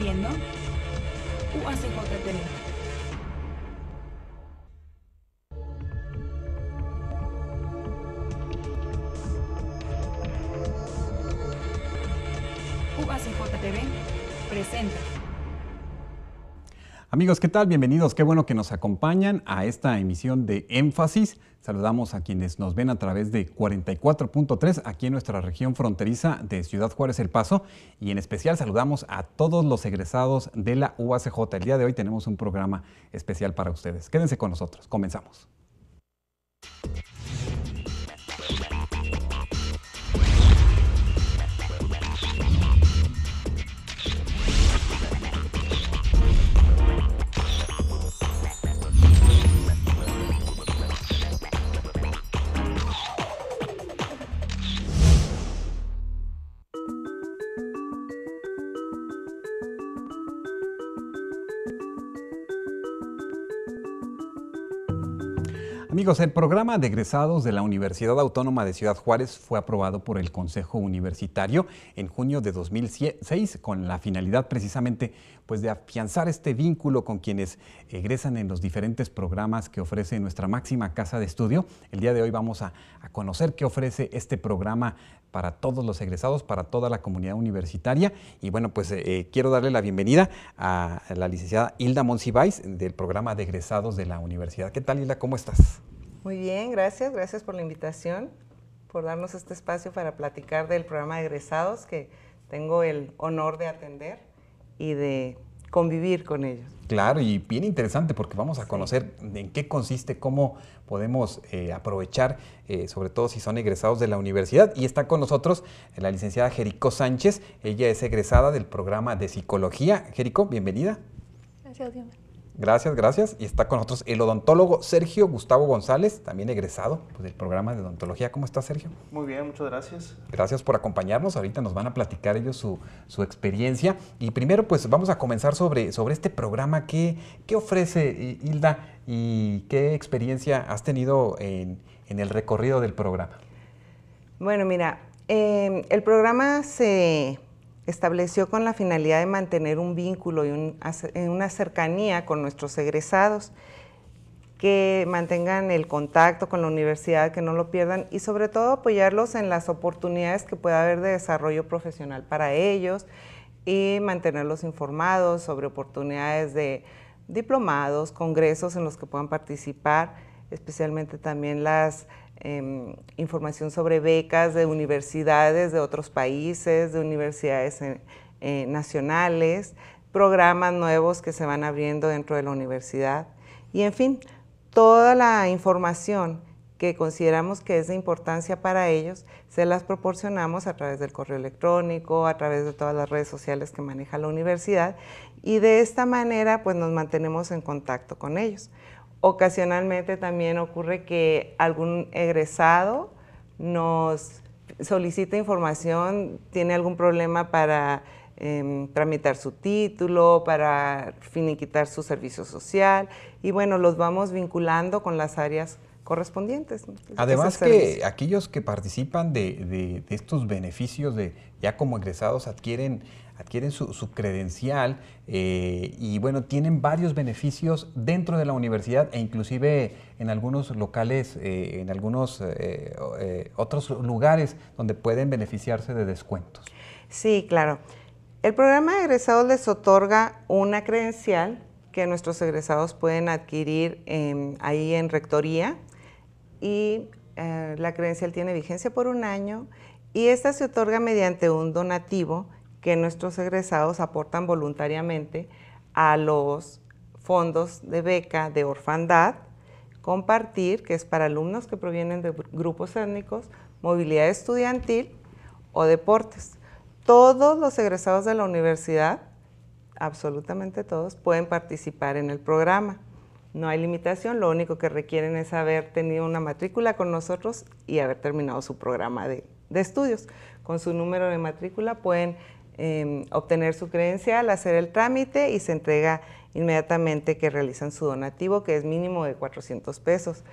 ¿Viendo? ¿Cuál es el botón Amigos, ¿qué tal? Bienvenidos. Qué bueno que nos acompañan a esta emisión de Énfasis. Saludamos a quienes nos ven a través de 44.3 aquí en nuestra región fronteriza de Ciudad Juárez El Paso y en especial saludamos a todos los egresados de la UACJ. El día de hoy tenemos un programa especial para ustedes. Quédense con nosotros. Comenzamos. el programa de egresados de la Universidad Autónoma de Ciudad Juárez fue aprobado por el Consejo Universitario en junio de 2006 con la finalidad precisamente pues, de afianzar este vínculo con quienes egresan en los diferentes programas que ofrece nuestra máxima casa de estudio. El día de hoy vamos a, conocer qué ofrece este programa para todos los egresados, para toda la comunidad universitaria. Y bueno, pues eh, eh, quiero darle la bienvenida a la licenciada Hilda Monsiváis del programa de egresados de la universidad. ¿Qué tal, Hilda? ¿Cómo estás? Muy bien, gracias, gracias por la invitación, por darnos este espacio para platicar del programa de egresados que tengo el honor de atender y de convivir con ellos. Claro, y bien interesante porque vamos a conocer en qué consiste, cómo podemos eh, aprovechar, eh, sobre todo si son egresados de la universidad. Y está con nosotros la licenciada Jerico Sánchez, ella es egresada del programa de psicología. Jerico, bienvenida. Gracias, Gracias, gracias. Y está con nosotros el odontólogo Sergio Gustavo González, también egresado pues, del programa de odontología. ¿Cómo está, Sergio? Muy bien, muchas gracias. Gracias por acompañarnos. Ahorita nos van a platicar ellos su, experiencia. Y primero, pues vamos a comenzar sobre, sobre este programa. ¿Qué, ofrece Hilda y qué experiencia has tenido en, el recorrido del programa? Bueno, mira, eh, el programa se estableció con la finalidad de mantener un vínculo y eh, una cercanía con nuestros egresados, que mantengan el contacto con la universidad, que no lo pierdan y sobre todo apoyarlos en las oportunidades que pueda haber de desarrollo profesional para ellos y mantenerlos informados sobre oportunidades de diplomados, congresos en los que puedan participar, especialmente también las Em, información sobre becas de universidades de otros países, de universidades eh, nacionales, programas nuevos que se van abriendo dentro de la universidad y en fin, toda la información que consideramos que es de importancia para ellos, se las proporcionamos a través del correo electrónico, a través de todas las redes sociales que maneja la universidad y de esta manera pues nos mantenemos en contacto con ellos. Ocasionalmente también ocurre que algún egresado nos solicita información, tiene algún problema para em, tramitar su título, para finiquitar su servicio social y bueno, los vamos vinculando con las áreas correspondientes. Además que aquellos que participan de, de, estos beneficios de ya como egresados adquieren adquieren su, credencial eh, y bueno, tienen varios beneficios dentro de la universidad e inclusive en algunos locales, eh, en algunos eh, otros lugares donde pueden beneficiarse de descuentos. Sí, claro. El programa de egresados les otorga una credencial que nuestros egresados pueden adquirir ahí en Rectoría y la credencial tiene vigencia por un año y esta se otorga mediante un donativo que nuestros egresados aportan voluntariamente a los fondos de beca de orfandad, compartir, que es para alumnos que provienen de grupos étnicos, movilidad estudiantil o deportes. Todos los egresados de la universidad, absolutamente todos, pueden participar en el programa. No hay limitación, lo único que requieren es haber tenido una matrícula con nosotros y haber terminado su programa de, de estudios. Con su número de matrícula pueden Em, obtener su credencial, hacer el trámite y se entrega inmediatamente que realizan su donativo, que es mínimo de 400 pesos.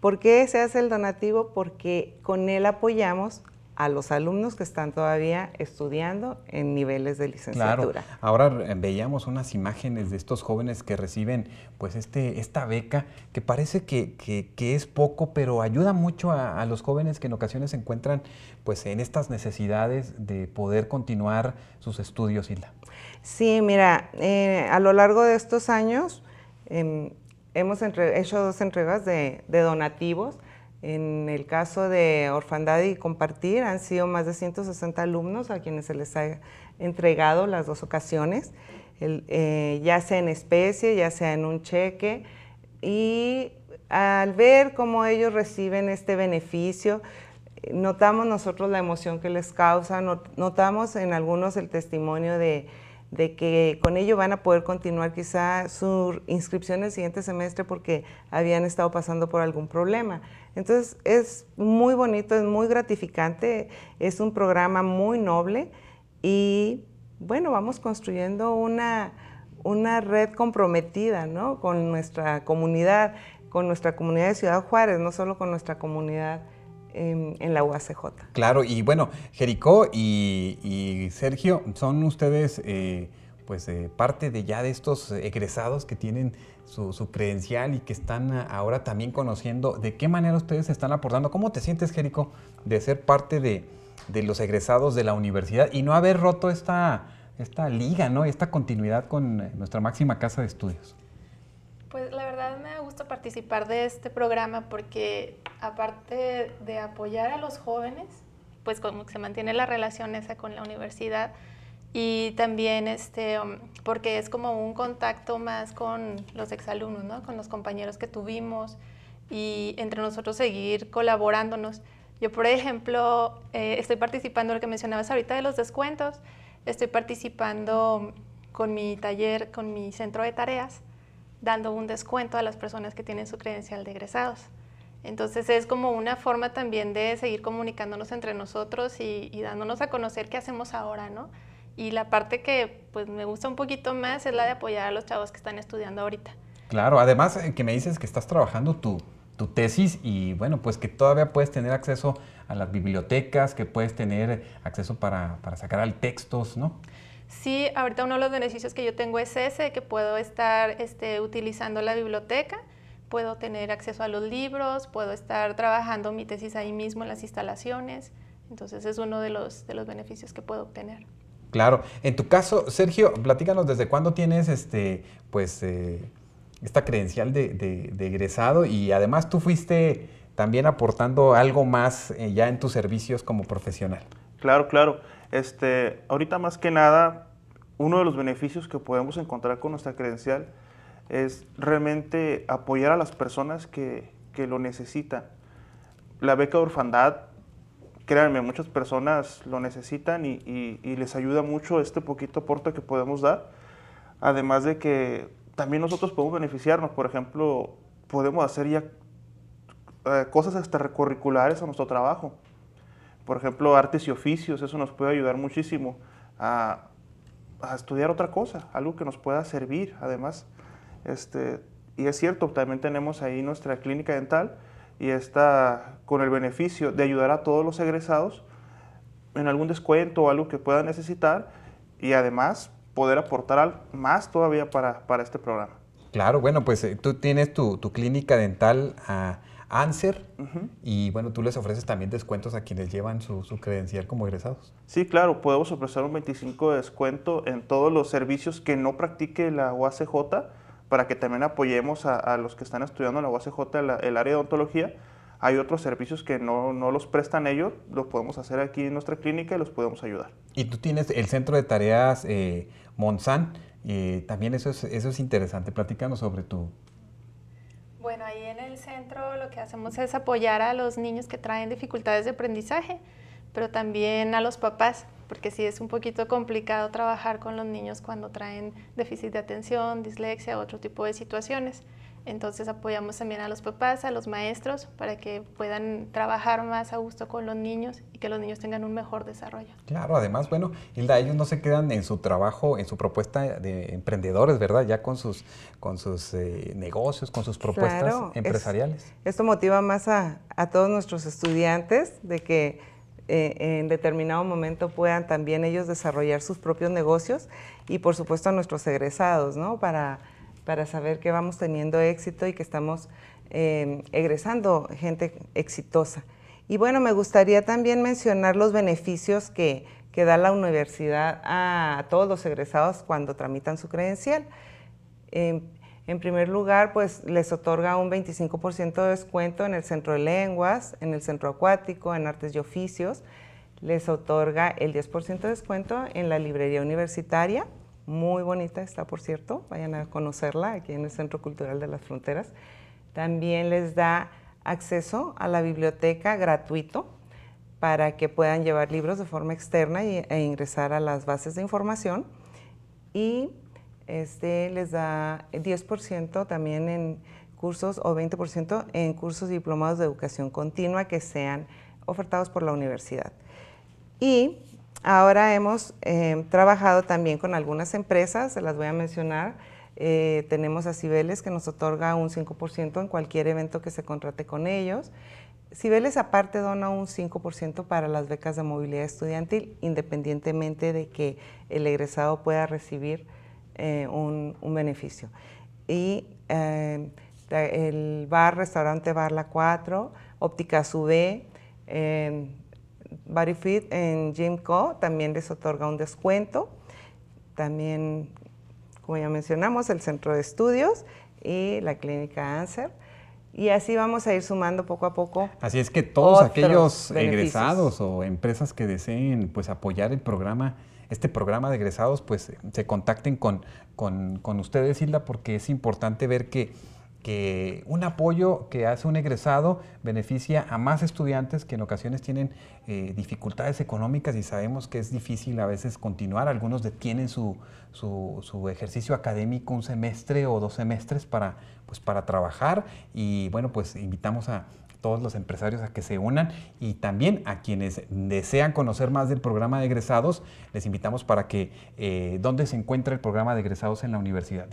¿Por qué se hace el donativo? Porque con él apoyamos a los alumnos que están todavía estudiando en niveles de licenciatura. Ahora eh, veíamos unas imágenes de estos jóvenes que reciben pues este, esta beca que parece que, es poco, pero ayuda mucho a, los jóvenes que en ocasiones se encuentran pues en estas necesidades de poder continuar sus estudios, la. Sí, mira, eh, a lo largo de estos años em, hemos hecho dos entregas de donativos en el caso de Orfandad y Compartir, han sido más de 160 alumnos a quienes se les ha entregado las dos ocasiones, eh, ya sea en especie, ya sea en un cheque. Y al ver cómo ellos reciben este beneficio, notamos nosotros la emoción que les causa, notamos en algunos el testimonio de de que con ello van a poder continuar quizá su inscripción el siguiente semestre porque habían estado pasando por algún problema. Entonces es muy bonito, es muy gratificante, es un programa muy noble y bueno, vamos construyendo una, una red comprometida ¿no? con nuestra comunidad, con nuestra comunidad de Ciudad Juárez, no solo con nuestra comunidad en, la UACJ. Claro, y bueno, Jericó y, Sergio, son ustedes eh, pues eh, parte de ya de estos egresados que tienen su, credencial y que están ahora también conociendo de qué manera ustedes están aportando. ¿Cómo te sientes, Jerico de ser parte de, de los egresados de la universidad y no haber roto esta, esta liga, ¿no? esta continuidad con eh, nuestra máxima casa de estudios? Pues la verdad participar de este programa porque aparte de apoyar a los jóvenes, pues como se mantiene la relación esa con la universidad y también este, um, porque es como un contacto más con los exalumnos, ¿no? con los compañeros que tuvimos y entre nosotros seguir colaborándonos. Yo, por ejemplo, eh, estoy participando, en lo que mencionabas ahorita de los descuentos, estoy participando con mi taller, con mi centro de tareas, dando un descuento a las personas que tienen su credencial de egresados. Entonces es como una forma también de seguir comunicándonos entre nosotros y, dándonos a conocer qué hacemos ahora, ¿no? Y la parte que pues me gusta un poquito más es la de apoyar a los chavos que están estudiando ahorita. Claro, además eh, que me dices que estás trabajando tu tesis y bueno, pues que todavía puedes tener acceso a las bibliotecas, que puedes tener acceso para, sacar al textos, ¿no? Sí, ahorita uno de los beneficios que yo tengo es ese, que puedo estar este, utilizando la biblioteca, puedo tener acceso a los libros, puedo estar trabajando mi tesis ahí mismo en las instalaciones. Entonces es uno de los, beneficios que puedo obtener. Claro. En tu caso, Sergio, platícanos desde cuándo tienes este, pues, eh, esta credencial de, egresado y además tú fuiste también aportando algo más eh, ya en tus servicios como profesional. Claro, claro. Este, ahorita más que nada, uno de los beneficios que podemos encontrar con nuestra credencial es realmente apoyar a las personas que, lo necesitan. La beca de orfandad, créanme, muchas personas lo necesitan y, les ayuda mucho este poquito aporte que podemos dar. Además de que también nosotros podemos beneficiarnos, por ejemplo, podemos hacer ya eh, cosas extracurriculares a nuestro trabajo por ejemplo, artes y oficios, eso nos puede ayudar muchísimo a, estudiar otra cosa, algo que nos pueda servir además. Este, y es cierto, también tenemos ahí nuestra clínica dental y está con el beneficio de ayudar a todos los egresados en algún descuento o algo que puedan necesitar y además poder aportar más todavía para, este programa. Claro, bueno, pues eh, tú tienes tu, clínica dental ANSER y bueno, tú les ofreces también descuentos a quienes llevan su, credencial como egresados. Sí, claro, podemos ofrecer un 25 de descuento en todos los servicios que no practique la UACJ para que también apoyemos a, los que están estudiando en la UACJ el área de odontología. Hay otros servicios que no, los prestan ellos, los podemos hacer aquí en nuestra clínica y los podemos ayudar. Y tú tienes el centro de tareas eh, eh también eso es, eso es interesante. Platícanos sobre tu, lo que hacemos es apoyar a los niños que traen dificultades de aprendizaje, pero también a los papás, porque sí es un poquito complicado trabajar con los niños cuando traen déficit de atención, dislexia, otro tipo de situaciones. Entonces apoyamos también a los papás, a los maestros, para que puedan trabajar más a gusto con los niños y que los niños tengan un mejor desarrollo. Claro, además, bueno, Hilda, ellos no se quedan en su trabajo, en su propuesta de emprendedores, ¿verdad? Ya con sus, con sus eh, negocios, con sus propuestas empresariales. esto motiva más a, todos nuestros estudiantes de que eh, en determinado momento puedan también ellos desarrollar sus propios negocios y por supuesto a nuestros egresados, ¿no? Para para saber que vamos teniendo éxito y que estamos em, egresando gente exitosa. Y bueno, me gustaría también mencionar los beneficios que, da la universidad a, todos los egresados cuando tramitan su credencial. Em, en primer lugar, pues les otorga un 25% de descuento en el centro de lenguas, en el centro acuático, en artes y oficios. Les otorga el 10% de descuento en la librería universitaria, muy bonita está, por cierto, vayan a conocerla aquí en el Centro Cultural de las Fronteras. También les da acceso a la biblioteca gratuito para que puedan llevar libros de forma externa e ingresar a las bases de información. Y este les da 10% también en cursos o 20% en cursos diplomados de educación continua que sean ofertados por la universidad. Y Ahora hemos em, trabajado también con algunas empresas, se las voy a mencionar. Eh, tenemos a Cibeles que nos otorga un 5% en cualquier evento que se contrate con ellos. Cibeles aparte dona un 5% para las becas de movilidad estudiantil, independientemente de que el egresado pueda recibir eh, un, beneficio. Y em, el bar, restaurante Bar La 4, Óptica Sube, em, Bodyfit en Gymco también les otorga un descuento. También, como ya mencionamos, el centro de estudios y la clínica ANSER. Y así vamos a ir sumando poco a poco. Así es que todos aquellos egresados o empresas que deseen pues, apoyar el programa, este programa de egresados, pues se contacten con, con ustedes, Hilda, porque es importante ver que que un apoyo que hace un egresado beneficia a más estudiantes que en ocasiones tienen eh, dificultades económicas y sabemos que es difícil a veces continuar. Algunos detienen su, ejercicio académico un semestre o dos semestres pues, para, trabajar y bueno, pues invitamos a todos los empresarios a que se unan y también a quienes desean conocer más del programa de egresados, les invitamos para que, eh, ¿dónde se encuentra el programa de egresados en la universidad?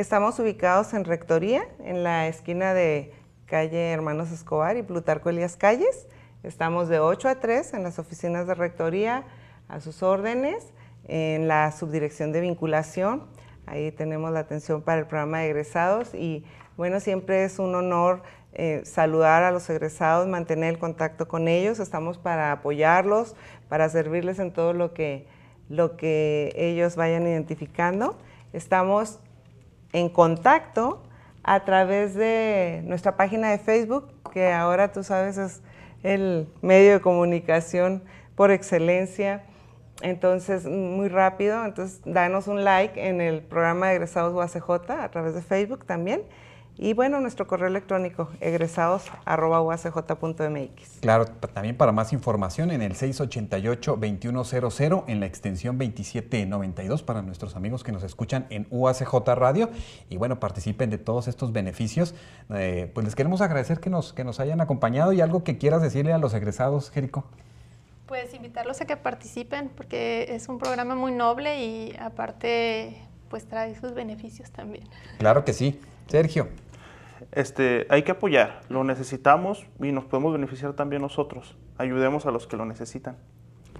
Estamos ubicados en Rectoría, en la esquina de calle Hermanos Escobar y Plutarco Elías Calles. Estamos de 8 a 3 en las oficinas de Rectoría, a sus órdenes, en la subdirección de vinculación. Ahí tenemos la atención para el programa de egresados y bueno, siempre es un honor eh, saludar a los egresados, mantener el contacto con ellos. Estamos para apoyarlos, para servirles en todo lo que, lo que ellos vayan identificando. Estamos en contacto a través de nuestra página de Facebook, que ahora tú sabes es el medio de comunicación por excelencia. Entonces, muy rápido, entonces danos un like en el programa de egresados UACJ a través de Facebook también. Y bueno, nuestro correo electrónico, egresados.uacj.mx. Claro, también para más información en el 688-2100 en la extensión 2792 para nuestros amigos que nos escuchan en UACJ Radio. Y bueno, participen de todos estos beneficios. Eh, pues les queremos agradecer que nos, que nos hayan acompañado y algo que quieras decirle a los egresados, Jerico. Pues invitarlos a que participen porque es un programa muy noble y aparte pues trae sus beneficios también. Claro que sí. Sergio este, hay que apoyar, lo necesitamos y nos podemos beneficiar también nosotros. Ayudemos a los que lo necesitan.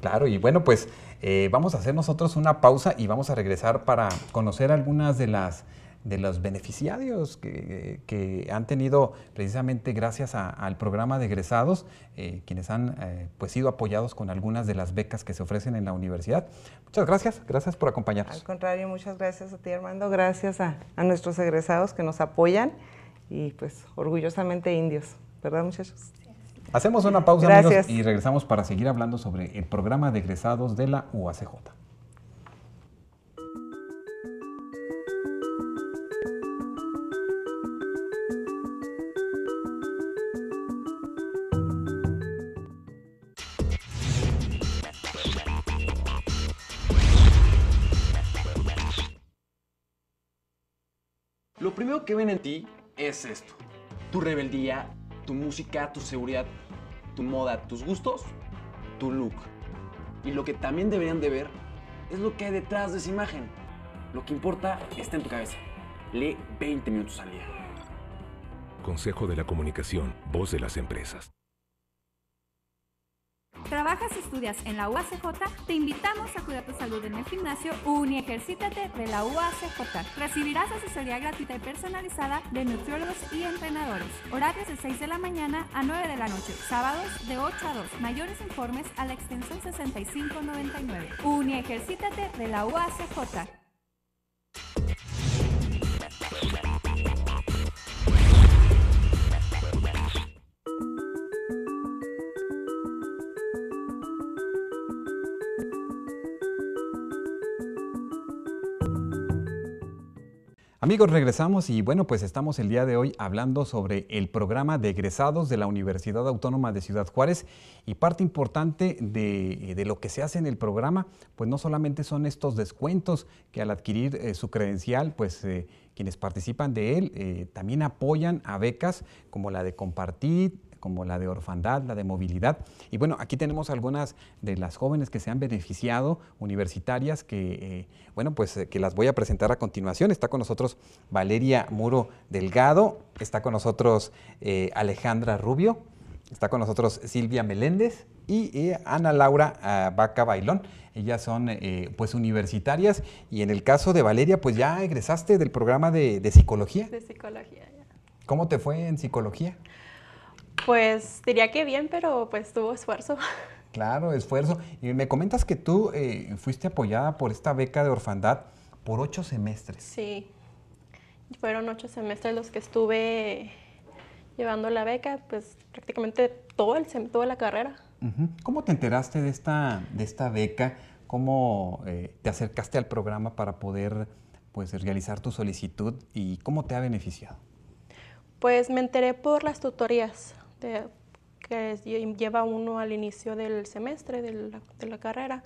Claro, y bueno, pues eh, vamos a hacer nosotros una pausa y vamos a regresar para conocer algunas de las de los beneficiarios que, han tenido precisamente gracias al programa de egresados, eh, quienes han eh, pues, sido apoyados con algunas de las becas que se ofrecen en la universidad. Muchas gracias, gracias por acompañarnos. Al contrario, muchas gracias a ti Armando, gracias a nuestros egresados que nos apoyan y pues orgullosamente indios, ¿verdad muchachos? Hacemos una pausa amigos y regresamos para seguir hablando sobre el programa de egresados de la UACJ. Lo primero que ven en ti es esto. Tu rebeldía, tu música, tu seguridad, tu moda, tus gustos, tu look. Y lo que también deberían de ver es lo que hay detrás de esa imagen. Lo que importa está en tu cabeza. Lee 20 minutos al día. Consejo de la Comunicación, voz de las empresas. ¿Trabajas y estudias en la UACJ? Te invitamos a cuidar tu salud en el gimnasio Uniejercítate de la UACJ. Recibirás asesoría gratuita y personalizada de nutriólogos y entrenadores. Horarios de 6 de la mañana a 9 de la noche, sábados de 8 a 2. Mayores informes a la extensión 6599. Uniejercítate de la UACJ. Amigos, regresamos y bueno, pues estamos el día de hoy hablando sobre el programa de egresados de la Universidad Autónoma de Ciudad Juárez y parte importante de, eh, lo que se hace en el programa, pues no solamente son estos descuentos que al adquirir eh, su credencial, pues... Eh, quienes participan de él también apoyan a becas como la de Compartir, como la de orfandad, la de movilidad. Y bueno, aquí tenemos algunas de las jóvenes que se han beneficiado, universitarias, que, eh, bueno, pues eh, que las voy a presentar a continuación. Está con nosotros Valeria Muro Delgado, está con nosotros eh, Alejandra Rubio, está con nosotros Silvia Meléndez y Ana Laura Bacabailón. Ah, Vaca Ellas son pues universitarias y en el caso de Valeria, pues ya egresaste del programa de, de psicología. De psicología, ya. ¿Cómo te fue en psicología? Pues diría que bien, pero pues tuvo esfuerzo. Claro, esfuerzo. Y me comentas que tú eh, fuiste apoyada por esta beca de orfandad por ocho semestres. Sí, fueron ocho semestres los que estuve llevando la beca, pues prácticamente todo el, toda la carrera. ¿Cómo te enteraste de esta, de esta beca? ¿Cómo eh, te acercaste al programa para poder pues, realizar tu solicitud y cómo te ha beneficiado? Pues me enteré por las tutorías este, que lleva uno al inicio del semestre de la, carrera.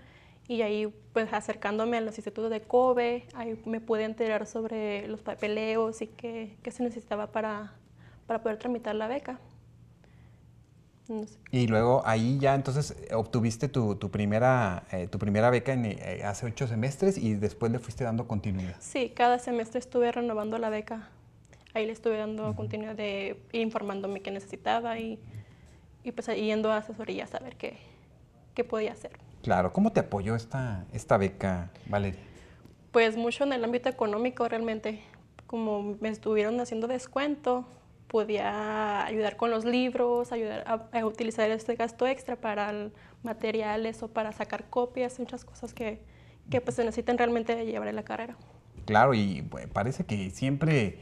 Y ahí, pues acercándome a los institutos de COBE, ahí me pude enterar sobre los papeleos y qué, se necesitaba para, para poder tramitar la beca. Y luego ahí ya entonces obtuviste tu, tu primera, eh, tu primera beca en, eh, hace ocho semestres y después le fuiste dando continuidad. Sí, cada semestre estuve renovando la beca ahí le estuve dando continuidad de informándome qué necesitaba y, y pues yendo a asesoría a saber qué, qué podía hacer. Claro, ¿cómo te apoyó esta, esta beca, Valeria? Pues mucho en el ámbito económico realmente. Como me estuvieron haciendo descuento, podía ayudar con los libros, ayudar a, utilizar este gasto extra para materiales o para sacar copias, muchas cosas que, que pues se necesitan realmente llevar en la carrera. Claro, y parece que siempre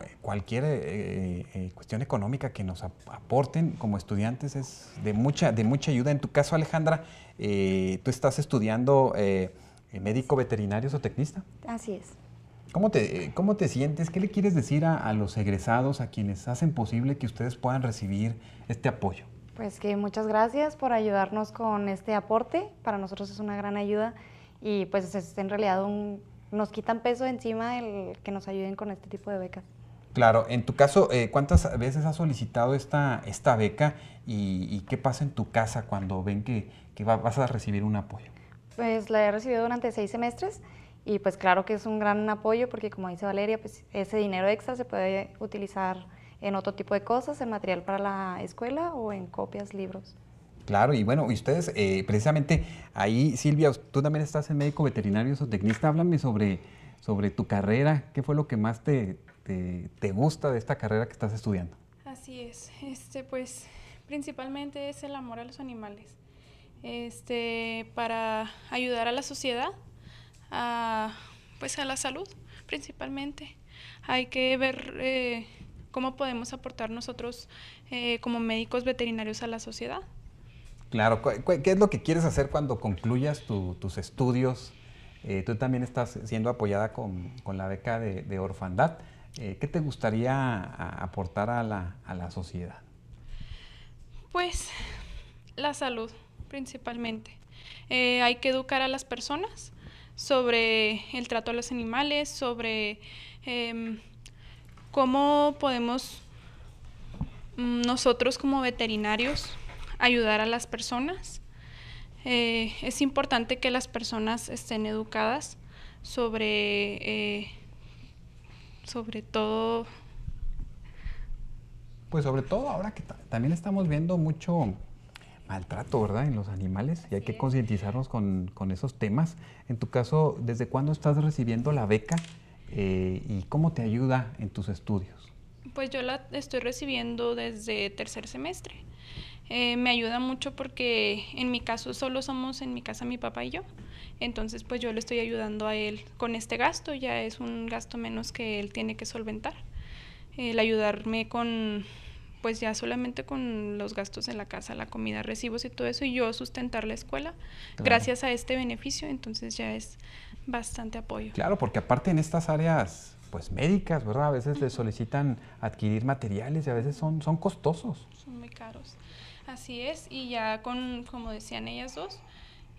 eh, cualquier eh, eh, cuestión económica que nos aporten como estudiantes es de mucha, de mucha ayuda. En tu caso, Alejandra, tú estás estudiando médico veterinario o tecnista. Así es. ¿Cómo te, ¿Cómo te sientes? ¿Qué le quieres decir a, los egresados, a quienes hacen posible que ustedes puedan recibir este apoyo? Pues que muchas gracias por ayudarnos con este aporte. Para nosotros es una gran ayuda y pues en realidad nos quitan peso encima el que nos ayuden con este tipo de becas. Claro, en tu caso, eh, ¿cuántas veces has solicitado esta, esta beca y, qué pasa en tu casa cuando ven que, vas a recibir un apoyo? Pues la he recibido durante seis semestres y pues claro que es un gran apoyo porque como dice Valeria, pues ese dinero extra se puede utilizar en otro tipo de cosas, en material para la escuela o en copias, libros. Claro, y bueno, y ustedes, eh, precisamente ahí, Silvia, tú también estás en médico veterinario zootecnista, háblame sobre, sobre tu carrera, ¿qué fue lo que más te, te, gusta de esta carrera que estás estudiando? Así es, este, pues principalmente es el amor a los animales, este, para ayudar a la sociedad, a, pues a la salud principalmente. Hay que ver eh, cómo podemos aportar nosotros eh, como médicos veterinarios a la sociedad. Claro, ¿qué es lo que quieres hacer cuando concluyas tus estudios? Eh, tú también estás siendo apoyada con, la beca de, orfandad. Eh, ¿Qué te gustaría aportar a la, sociedad? Pues la salud, principalmente. Eh, hay que educar a las personas sobre el trato a los animales, sobre em, cómo podemos mm, nosotros como veterinarios ayudar a las personas. Eh, es importante que las personas estén educadas sobre sobre todo... Pues sobre todo ahora que también estamos viendo mucho maltrato, En los animales y hay que concientizarnos con, esos temas. En tu caso, ¿desde cuándo estás recibiendo la beca eh, y cómo te ayuda en tus estudios? Pues yo la estoy recibiendo desde tercer semestre. Eh, me ayuda mucho porque en mi caso solo somos en mi casa mi papá y yo. Entonces pues yo le estoy ayudando a él con este gasto, ya es un gasto menos que él tiene que solventar. El ayudarme con pues ya solamente con los gastos de la casa, la comida, recibos y todo eso, y yo sustentar la escuela gracias a este beneficio, entonces ya es bastante apoyo. Claro, porque aparte en estas áreas pues médicas, ¿verdad? A veces le solicitan adquirir materiales y a veces son, son costosos. Son muy caros. Así es, y ya con, como decían ellas dos,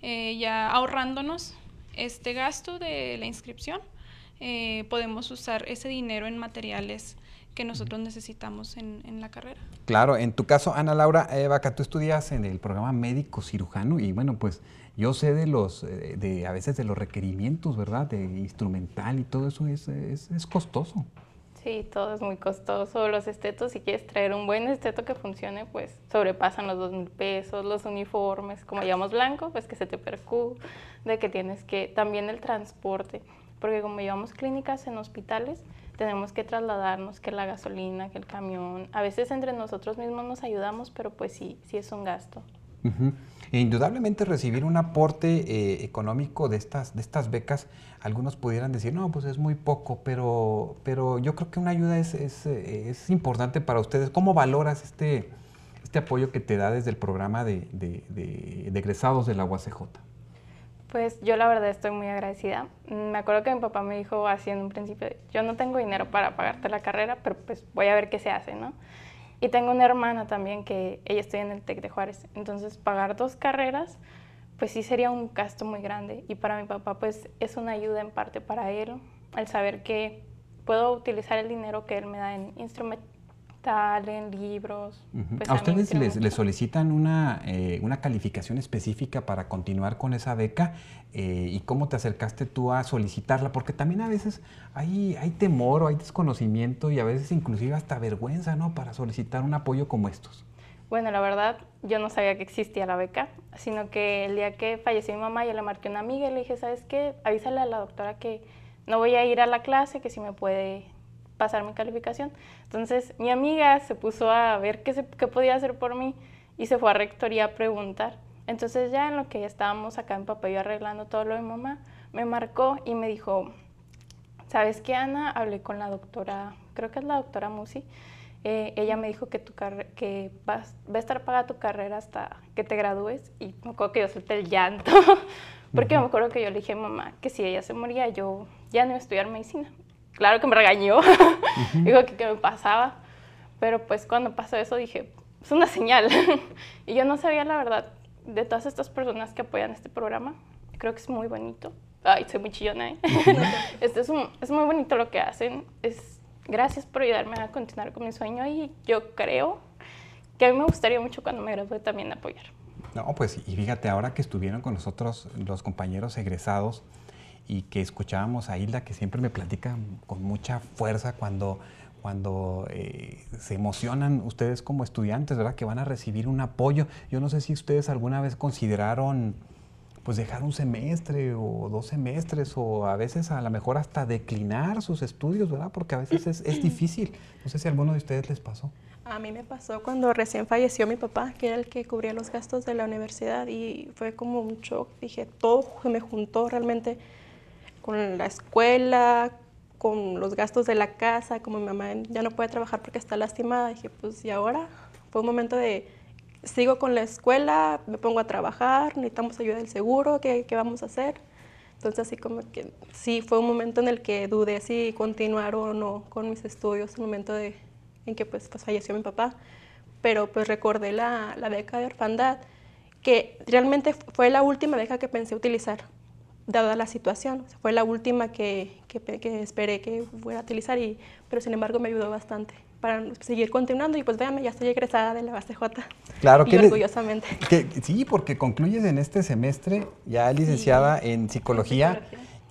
eh, ya ahorrándonos este gasto de la inscripción, eh, podemos usar ese dinero en materiales que nosotros necesitamos en, la carrera. Claro, en tu caso, Ana Laura Eva, Vaca, tú estudias en el programa médico cirujano y bueno, pues yo sé de los, eh, de a veces de los requerimientos, ¿verdad? De instrumental y todo eso es, es, es costoso. Sí, todo es muy costoso. Los estetos, si quieres traer un buen esteto que funcione, pues sobrepasan los dos mil pesos, los uniformes, como llevamos blanco, pues que se te percú, de que tienes que, también el transporte, porque como llevamos clínicas en hospitales, tenemos que trasladarnos, que la gasolina, que el camión, a veces entre nosotros mismos nos ayudamos, pero pues sí, sí es un gasto. E indudablemente recibir un aporte eh, económico de estas, de estas becas, algunos pudieran decir, no, pues es muy poco, pero, pero yo creo que una ayuda es, eh, importante para ustedes. ¿Cómo valoras este, este apoyo que te da desde el programa de, egresados de la UACJ? Pues yo la verdad estoy muy agradecida. Me acuerdo que mi papá me dijo así en un principio, yo no tengo dinero para pagarte la carrera, pero pues voy a ver qué se hace, ¿no? Y tengo una hermana también que ella estudia en el TEC de Juárez. Entonces, pagar dos carreras, pues sí sería un gasto muy grande. Y para mi papá, pues es una ayuda en parte para él, al saber que puedo utilizar el dinero que él me da en instrumentos en libros. Pues ¿A ustedes les, solicitan una, eh, una, calificación específica para continuar con esa beca? Eh, ¿Y cómo te acercaste tú a solicitarla? Porque también a veces hay, hay temor o hay desconocimiento y a veces inclusive hasta vergüenza, ¿no? Para solicitar un apoyo como estos. Bueno, la verdad, yo no sabía que existía la beca, sino que el día que falleció mi mamá, yo le marqué a una amiga y le dije, ¿sabes qué? Avísale a la doctora que no voy a ir a la clase, que si me puede pasar mi calificación. Entonces mi amiga se puso a ver qué, qué podía hacer por mí y se fue a rectoría a preguntar. Entonces ya en lo que ya estábamos acá en papá yo arreglando todo lo de mamá, me marcó y me dijo, ¿sabes qué Ana? Hablé con la doctora, creo que es la doctora Musi, eh, ella me dijo que, tu que vas, va a estar pagada tu carrera hasta que te gradúes y me acuerdo que yo suelte el llanto, porque me acuerdo que yo le dije a mamá que si ella se moría yo ya no iba a estudiar medicina claro que me regañó, digo que, me pasaba, pero pues cuando pasó eso dije, es una señal. y yo no sabía la verdad de todas estas personas que apoyan este programa. Creo que es muy bonito. Ay, soy muy chillona. ¿eh? este es, es muy bonito lo que hacen. Es, gracias por ayudarme a continuar con mi sueño y yo creo que a mí me gustaría mucho cuando me gradúe también apoyar. No, pues y fíjate, ahora que estuvieron con nosotros los compañeros egresados, y que escuchábamos a Hilda, que siempre me platica con mucha fuerza cuando, cuando eh, se emocionan ustedes como estudiantes, ¿verdad? Que van a recibir un apoyo. Yo no sé si ustedes alguna vez consideraron pues dejar un semestre o dos semestres o a veces a lo mejor hasta declinar sus estudios, ¿verdad? Porque a veces es, es difícil. No sé si a alguno de ustedes les pasó. A mí me pasó cuando recién falleció mi papá, que era el que cubría los gastos de la universidad y fue como un shock. Dije, todo se me juntó realmente con la escuela, con los gastos de la casa, como mi mamá ya no puede trabajar porque está lastimada, dije, pues, ¿y ahora? Fue un momento de, sigo con la escuela, me pongo a trabajar, necesitamos ayuda del seguro, ¿qué, qué vamos a hacer? Entonces, así como que sí, fue un momento en el que dudé si continuar o no con mis estudios, un momento en que pues, pues, falleció mi papá, pero pues recordé la, la beca de orfandad, que realmente fue la última beca que pensé utilizar, dada la situación. fue la última que, que, esperé que fuera a utilizar, y, pero sin embargo me ayudó bastante para seguir continuando y pues véame, ya estoy egresada de la base J. Claro que orgullosamente. Que, sí, porque concluyes en este semestre ya licenciada en psicología.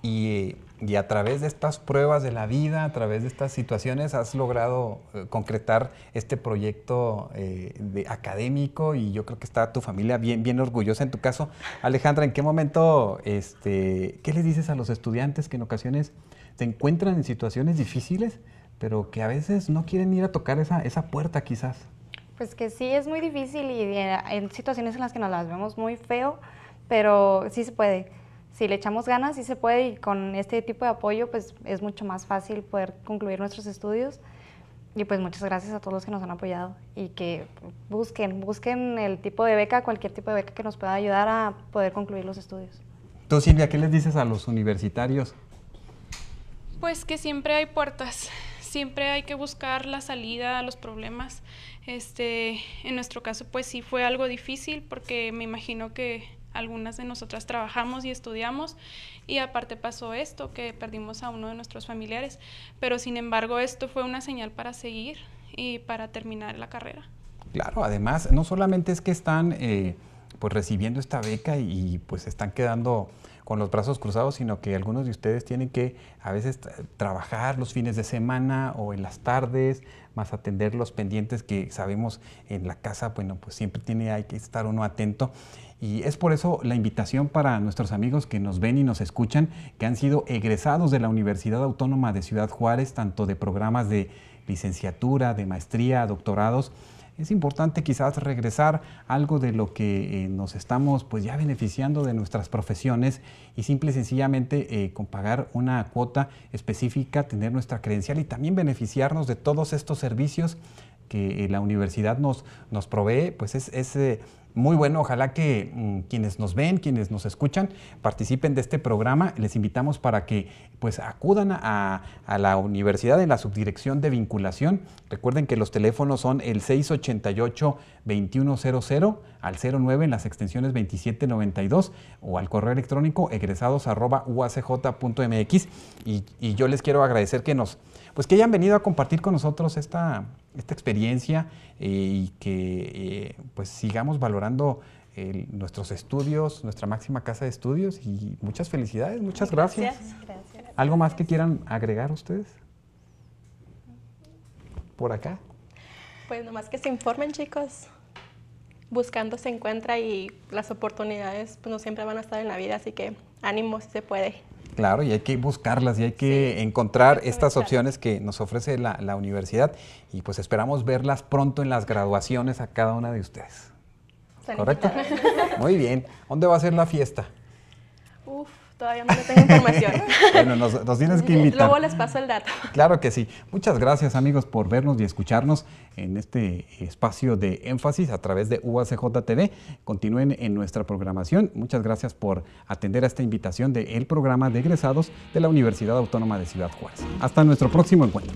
y y a través de estas pruebas de la vida, a través de estas situaciones, has logrado eh, concretar este proyecto eh, de académico y yo creo que está tu familia bien, bien orgullosa en tu caso. Alejandra, ¿en qué momento, este, qué les dices a los estudiantes que en ocasiones se encuentran en situaciones difíciles, pero que a veces no quieren ir a tocar esa, esa puerta quizás? Pues que sí, es muy difícil y eh, en situaciones en las que nos las vemos muy feo, pero sí se puede si le echamos ganas, sí se puede y con este tipo de apoyo pues es mucho más fácil poder concluir nuestros estudios. Y pues muchas gracias a todos los que nos han apoyado y que busquen, busquen el tipo de beca, cualquier tipo de beca que nos pueda ayudar a poder concluir los estudios. Entonces Silvia, ¿qué les dices a los universitarios? Pues que siempre hay puertas, siempre hay que buscar la salida a los problemas. Este, en nuestro caso pues sí fue algo difícil porque me imagino que algunas de nosotras trabajamos y estudiamos y aparte pasó esto, que perdimos a uno de nuestros familiares, pero sin embargo esto fue una señal para seguir y para terminar la carrera. Claro, además, no solamente es que están eh, pues recibiendo esta beca y pues están quedando con los brazos cruzados, sino que algunos de ustedes tienen que a veces trabajar los fines de semana o en las tardes, más atender los pendientes que sabemos en la casa, bueno, pues siempre tiene, hay que estar uno atento. Y es por eso la invitación para nuestros amigos que nos ven y nos escuchan, que han sido egresados de la Universidad Autónoma de Ciudad Juárez, tanto de programas de licenciatura, de maestría, doctorados, es importante quizás regresar algo de lo que eh, nos estamos pues ya beneficiando de nuestras profesiones y simple y sencillamente eh, con pagar una cuota específica, tener nuestra credencial y también beneficiarnos de todos estos servicios que eh, la universidad nos, nos provee, pues es, ese muy bueno. Ojalá que mm, quienes nos ven, quienes nos escuchan, participen de este programa. Les invitamos para que pues acudan a, la universidad en la subdirección de vinculación. Recuerden que los teléfonos son el 688-2100 al 09 en las extensiones 2792 o al correo electrónico egresados Y, y yo les quiero agradecer que nos, pues que hayan venido a compartir con nosotros esta esta experiencia eh, y que eh, pues sigamos valorando eh, nuestros estudios, nuestra máxima casa de estudios y muchas felicidades, muchas gracias. gracias. ¿Algo más que quieran agregar ustedes? Por acá. Pues nomás que se informen chicos. Buscando se encuentra y las oportunidades pues, no siempre van a estar en la vida, así que ánimo si se puede. Claro, y hay que buscarlas y hay que encontrar estas opciones que nos ofrece la, la universidad y pues esperamos verlas pronto en las graduaciones a cada una de ustedes. ¿Correcto? Muy bien. ¿Dónde va a ser la fiesta? Uf todavía no tengo información. bueno, nos, tienes que invitar. Luego les paso el dato. Claro que sí. Muchas gracias, amigos, por vernos y escucharnos en este espacio de énfasis a través de UACJ Continúen en nuestra programación. Muchas gracias por atender a esta invitación del programa de egresados de la Universidad Autónoma de Ciudad Juárez. Hasta nuestro próximo encuentro.